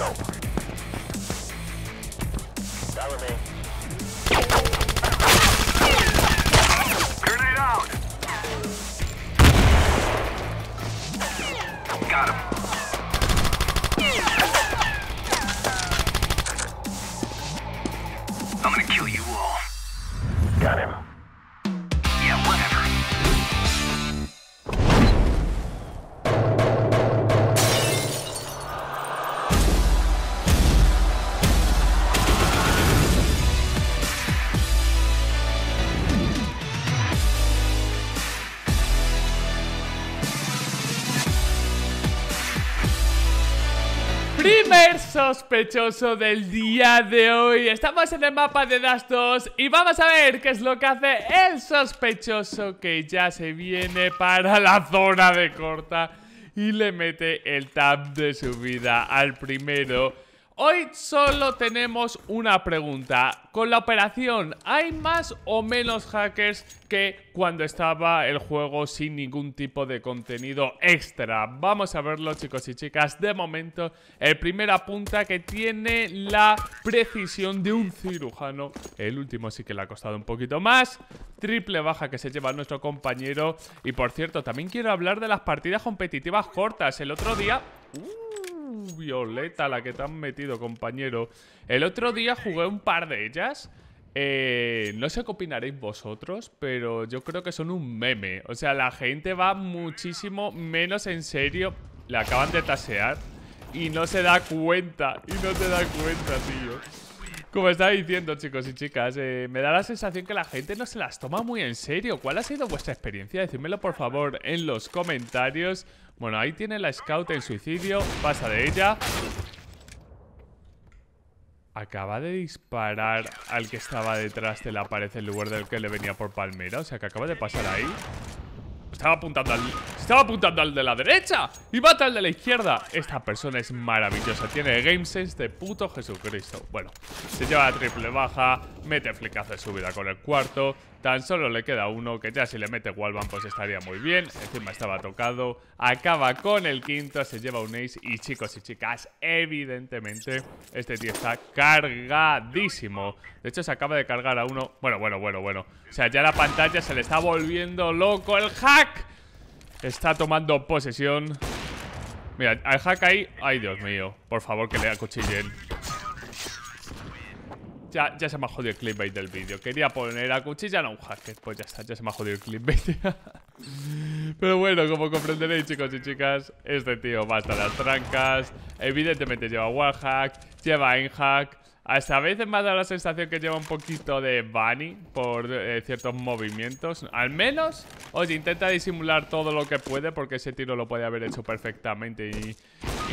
go. Primer sospechoso del día de hoy. Estamos en el mapa de Dastos. y vamos a ver qué es lo que hace el sospechoso que ya se viene para la zona de corta y le mete el tap de subida al primero Hoy solo tenemos una pregunta. Con la operación, ¿hay más o menos hackers que cuando estaba el juego sin ningún tipo de contenido extra? Vamos a verlo, chicos y chicas. De momento, el primer apunta que tiene la precisión de un cirujano. El último sí que le ha costado un poquito más. Triple baja que se lleva nuestro compañero. Y por cierto, también quiero hablar de las partidas competitivas cortas. El otro día... Uh, violeta la que te han metido, compañero. El otro día jugué un par de ellas. Eh, no sé qué opinaréis vosotros, pero yo creo que son un meme. O sea, la gente va muchísimo menos en serio. Le acaban de tasear y no se da cuenta. Y no se da cuenta, tío. Como estaba diciendo, chicos y chicas, eh, me da la sensación que la gente no se las toma muy en serio. ¿Cuál ha sido vuestra experiencia? Decídmelo, por favor, en los comentarios. Bueno, ahí tiene la scout en suicidio. Pasa de ella. Acaba de disparar al que estaba detrás de la pared en lugar del que le venía por palmera. O sea, que acaba de pasar ahí. Estaba apuntando al... Estaba apuntando al de la derecha Y mata al de la izquierda Esta persona es maravillosa Tiene game sense de puto Jesucristo Bueno, se lleva la triple baja Mete flicazo de subida con el cuarto Tan solo le queda uno Que ya si le mete wallbang pues estaría muy bien Encima estaba tocado Acaba con el quinto Se lleva un ace Y chicos y chicas Evidentemente Este tío está cargadísimo De hecho se acaba de cargar a uno Bueno, bueno, bueno, bueno O sea, ya la pantalla se le está volviendo loco El hack Está tomando posesión. Mira, al hack ahí... Ay, Dios mío. Por favor, que le acuchillen. Ya, ya se me ha jodido el clipbait del vídeo. Quería poner a cuchilla no un hack Pues ya está, ya se me ha jodido el clipbait. Pero bueno, como comprenderéis, chicos y chicas, este tío va hasta las trancas. Evidentemente lleva Warhack. lleva hack hasta a veces me ha dado la sensación que lleva un poquito de bunny por eh, ciertos movimientos. Al menos, oye, intenta disimular todo lo que puede porque ese tiro lo puede haber hecho perfectamente y,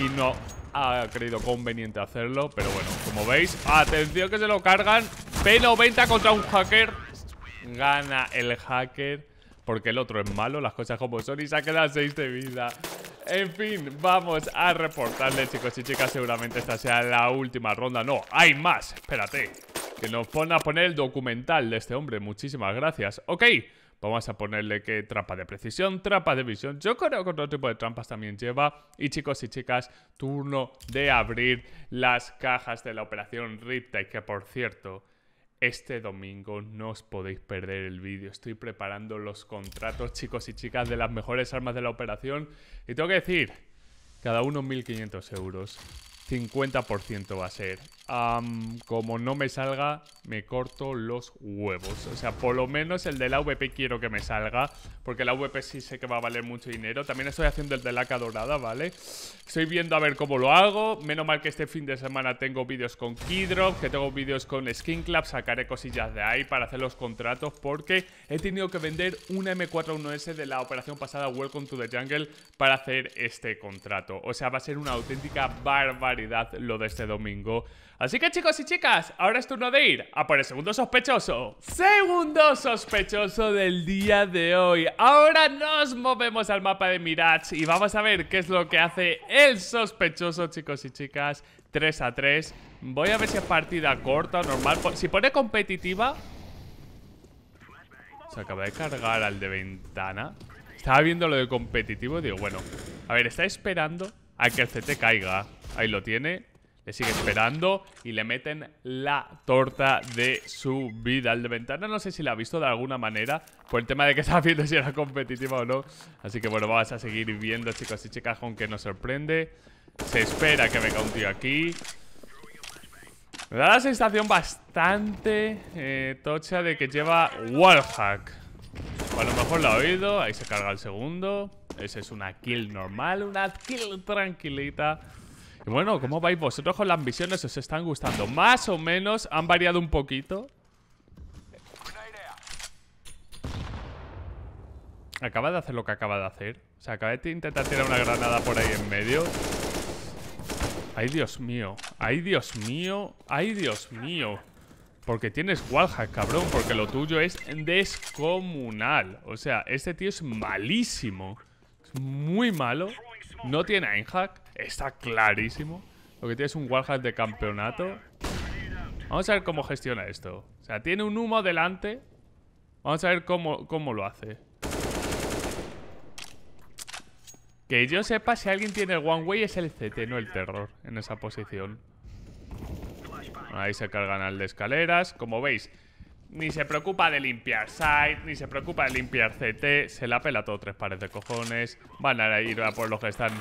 y no ha creído conveniente hacerlo. Pero bueno, como veis, atención que se lo cargan. P90 contra un hacker. Gana el hacker porque el otro es malo, las cosas como son y se ha quedado 6 de vida. En fin, vamos a reportarle, chicos y chicas. Seguramente esta sea la última ronda. No, hay más. Espérate. Que nos pone a poner el documental de este hombre. Muchísimas gracias. Ok. Vamos a ponerle que trampa de precisión, trampa de visión. Yo creo que otro tipo de trampas también lleva. Y chicos y chicas, turno de abrir las cajas de la operación Riptide. Que por cierto, este domingo no os podéis perder el vídeo. Estoy preparando los contratos, chicos y chicas, de las mejores armas de la operación. Y tengo que decir, cada uno 1.500 euros. 50% va a ser. como no me salga, me corto los huevos. O sea, por lo menos el de la VP quiero que me salga. Porque la VP sí sé que va a valer mucho dinero. También estoy haciendo el de laca dorada, ¿vale? Estoy viendo a ver cómo lo hago. Menos mal que este fin de semana tengo vídeos con Keydrop. Que tengo vídeos con club Sacaré cosillas de ahí para hacer los contratos. Porque he tenido que vender una M41S de la operación pasada Welcome to the Jungle para hacer este contrato. O sea, va a ser una auténtica barbaridad lo de este domingo. Así que chicos y chicas, ahora es turno de ir a por el segundo sospechoso. Segundo sospechoso del día de hoy. Ahora nos movemos al mapa de Mirage y vamos a ver qué es lo que hace el sospechoso, chicos y chicas. 3 a 3. Voy a ver si es partida corta o normal. Si pone competitiva... Se acaba de cargar al de ventana. Estaba viendo lo de competitivo y digo, bueno, a ver, está esperando a que el CT caiga. Ahí lo tiene. Le sigue esperando y le meten la torta de su vida. El de ventana no sé si la ha visto de alguna manera por el tema de que está viendo si era competitiva o no. Así que bueno, vamos a seguir viendo, chicos y chicas, Aunque que nos sorprende. Se espera que venga un tío aquí. Me da la sensación bastante eh, tocha de que lleva wallhack. a lo mejor lo ha oído. Ahí se carga el segundo. Ese es una kill normal, una kill tranquilita. Y bueno, ¿cómo vais vosotros con las misiones? ¿Os están gustando? Más o menos, han variado un poquito Acaba de hacer lo que acaba de hacer O sea, acaba de intentar tirar una granada por ahí en medio Ay, Dios mío Ay, Dios mío Ay, Dios mío Porque tienes wallhack, cabrón Porque lo tuyo es descomunal O sea, este tío es malísimo Es muy malo no tiene Einhack. Está clarísimo. Lo que tiene es un Warhack de campeonato. Vamos a ver cómo gestiona esto. O sea, tiene un humo delante. Vamos a ver cómo, cómo lo hace. Que yo sepa, si alguien tiene el One Way es el CT, no el Terror, en esa posición. Ahí se cargan al de escaleras. Como veis, ni se preocupa de limpiar site, ni se preocupa de limpiar CT. Se la pela todo tres pares de cojones. Van a ir a por los que están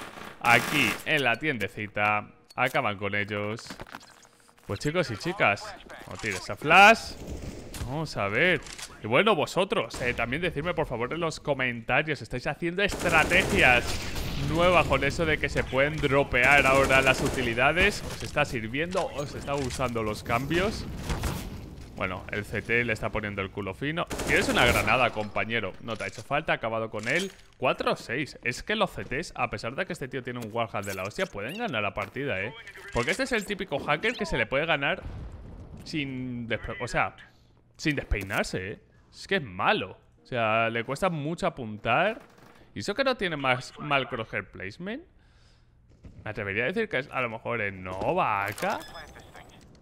aquí en la tiendecita. Acaban con ellos. Pues chicos y chicas, no tirar a flash. Vamos a ver. Y bueno, vosotros, eh, también decidme por favor en los comentarios. ¿Estáis haciendo estrategias nuevas con eso de que se pueden dropear ahora las utilidades? ¿Os está sirviendo? ¿Os está usando los cambios? Bueno, el CT le está poniendo el culo fino. Tienes una granada, compañero. No te ha hecho falta, ha acabado con él. 4-6. Es que los CTs, a pesar de que este tío tiene un wallhack de la hostia, pueden ganar la partida, ¿eh? Porque este es el típico hacker que se le puede ganar sin... O sea, sin despeinarse, ¿eh? Es que es malo. O sea, le cuesta mucho apuntar. ¿Y eso que no tiene más mal crosshair placement? Me atrevería a decir que es a lo mejor en Nova acá.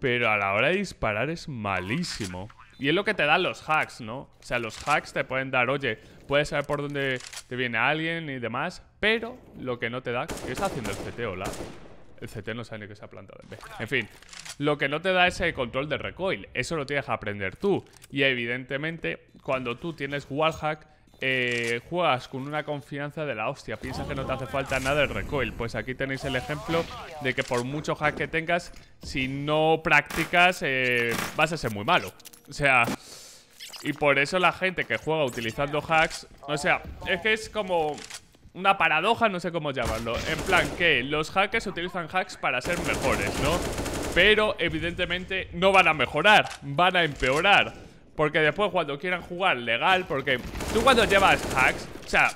Pero a la hora de disparar es malísimo. Y es lo que te dan los hacks, ¿no? O sea, los hacks te pueden dar, oye, puedes saber por dónde te viene alguien y demás, pero lo que no te da... ¿Qué está haciendo el CT, hola? El CT no sabe ni que se ha plantado En fin, lo que no te da es el control de recoil. Eso lo tienes que aprender tú. Y evidentemente, cuando tú tienes wallhack, eh, juegas con una confianza de la hostia. Piensas que no te hace falta nada el recoil. Pues aquí tenéis el ejemplo de que por mucho hack que tengas, si no practicas, eh, vas a ser muy malo. O sea... Y por eso la gente que juega utilizando hacks... O sea, es que es como una paradoja, no sé cómo llamarlo. En plan, que los hackers utilizan hacks para ser mejores, ¿no? Pero evidentemente no van a mejorar, van a empeorar. Porque después cuando quieran jugar legal Porque tú cuando llevas hacks O sea,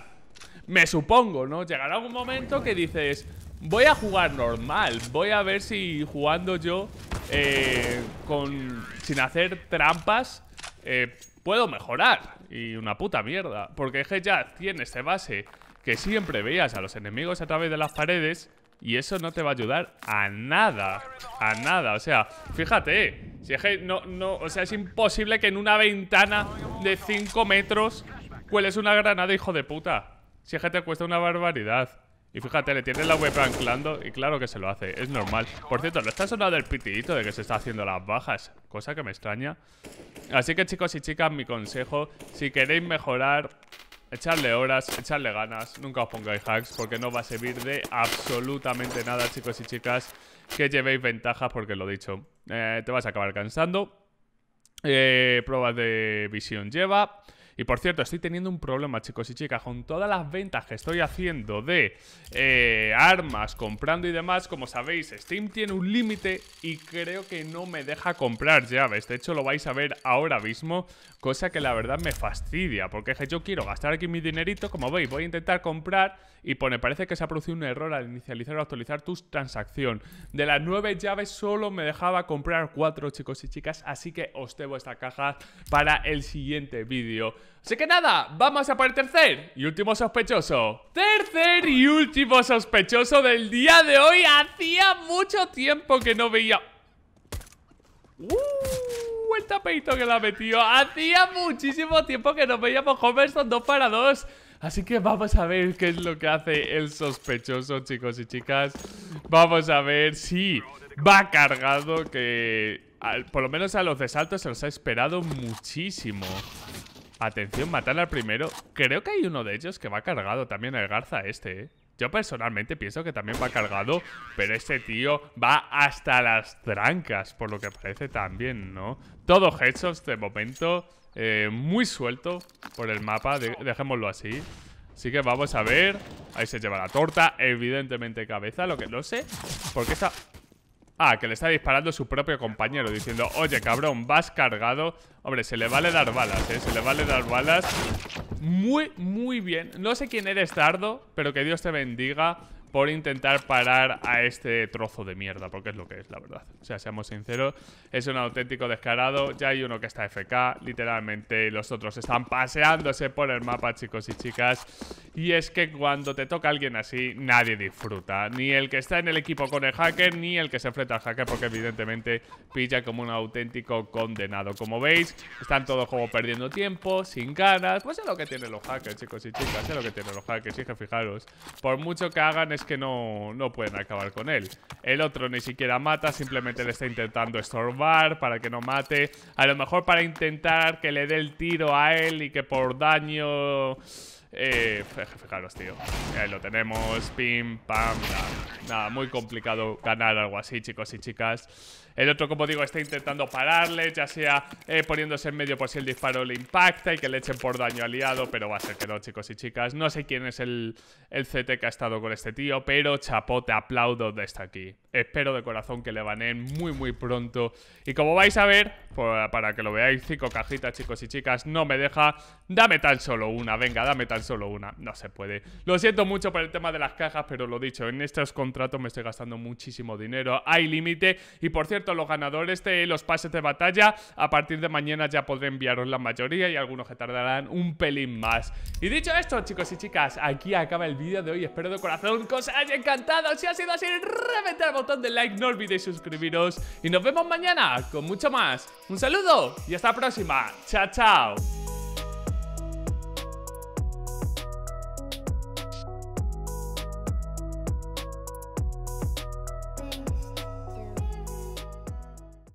me supongo, ¿no? Llegará un momento que dices Voy a jugar normal Voy a ver si jugando yo eh, con, Sin hacer trampas eh, Puedo mejorar Y una puta mierda Porque es que ya tienes base Que siempre veías a los enemigos a través de las paredes y eso no te va a ayudar a nada. A nada. O sea, fíjate. Si es que no, no, o sea, es imposible que en una ventana de 5 metros cueles una granada, hijo de puta. Si es que te cuesta una barbaridad. Y fíjate, le tienes la web anclando y claro que se lo hace, es normal. Por cierto, no está sonando el pitidito de que se está haciendo las bajas, cosa que me extraña. Así que chicos y chicas, mi consejo, si queréis mejorar Echarle horas, echarle ganas, nunca os pongáis hacks porque no va a servir de absolutamente nada, chicos y chicas, que llevéis ventajas porque lo dicho, eh, te vas a acabar cansando. Eh, pruebas de visión lleva. Y por cierto, estoy teniendo un problema, chicos y chicas, con todas las ventas que estoy haciendo de eh, armas, comprando y demás. Como sabéis, Steam tiene un límite y creo que no me deja comprar llaves. De hecho, lo vais a ver ahora mismo, cosa que la verdad me fastidia, porque es que yo quiero gastar aquí mi dinerito. Como veis, voy a intentar comprar y pone, parece que se ha producido un error al inicializar o actualizar tu transacción. De las nueve llaves solo me dejaba comprar cuatro, chicos y chicas, así que os debo esta caja para el siguiente vídeo. Así que nada, vamos a por el tercer y último sospechoso. Tercer y último sospechoso del día de hoy. Hacía mucho tiempo que no veía... ¡Uh! El tapeito que la metió. Hacía muchísimo tiempo que no veíamos Homerson 2 para dos Así que vamos a ver qué es lo que hace el sospechoso, chicos y chicas. Vamos a ver si va cargado, que por lo menos a los de salto se los ha esperado muchísimo. Atención, matar al primero. Creo que hay uno de ellos que va cargado también el garza este, ¿eh? Yo personalmente pienso que también va cargado, pero este tío va hasta las trancas, por lo que parece también, ¿no? Todo headshots de momento, eh, muy suelto por el mapa, dejémoslo así. Así que vamos a ver. Ahí se lleva la torta, evidentemente cabeza, lo que no sé. Porque está... Ah, que le está disparando su propio compañero Diciendo, oye cabrón, vas cargado Hombre, se le vale dar balas, eh Se le vale dar balas Muy, muy bien No sé quién eres, Tardo Pero que Dios te bendiga por intentar parar a este trozo de mierda, porque es lo que es, la verdad. O sea, seamos sinceros, es un auténtico descarado, ya hay uno que está FK, literalmente los otros están paseándose por el mapa, chicos y chicas. Y es que cuando te toca alguien así, nadie disfruta, ni el que está en el equipo con el hacker, ni el que se enfrenta al hacker, porque evidentemente pilla como un auténtico condenado. Como veis, están todos juego perdiendo tiempo, sin ganas, pues es lo que tienen los hackers, chicos y chicas, es lo que tienen los hackers, y que fijaros, por mucho que hagan que no, pueden acabar con él. El otro ni siquiera mata, simplemente le está intentando estorbar para que no mate. A lo mejor para intentar que le dé el tiro a él y que por daño... Eh, fijaros, tío. Ahí lo tenemos. Pim, pam, Nada, muy complicado ganar algo así, chicos y chicas. El otro, como digo, está intentando pararle, ya sea eh, poniéndose en medio por si el disparo le impacta y que le echen por daño aliado, pero va a ser que no, chicos y chicas. No sé quién es el, CT que ha estado con este tío, pero chapote te aplaudo desde aquí. Espero de corazón que le baneen muy, muy pronto. Y como vais a ver, para que lo veáis, cinco cajitas, chicos y chicas, no me deja. Dame tan solo una, venga, dame tan solo una. No se puede. Lo siento mucho por el tema de las cajas, pero lo dicho, en estos contratos me estoy gastando muchísimo dinero. Hay límite. Y por cierto, los ganadores de los pases de batalla. A partir de mañana ya podré enviaros la mayoría y algunos que tardarán un pelín más. Y dicho esto, chicos y chicas, aquí acaba el vídeo de hoy. Espero de corazón que os haya encantado. Si ha sido así, reventad el botón de like, no olvidéis suscribiros. Y nos vemos mañana con mucho más. Un saludo y hasta la próxima. Chao, chao.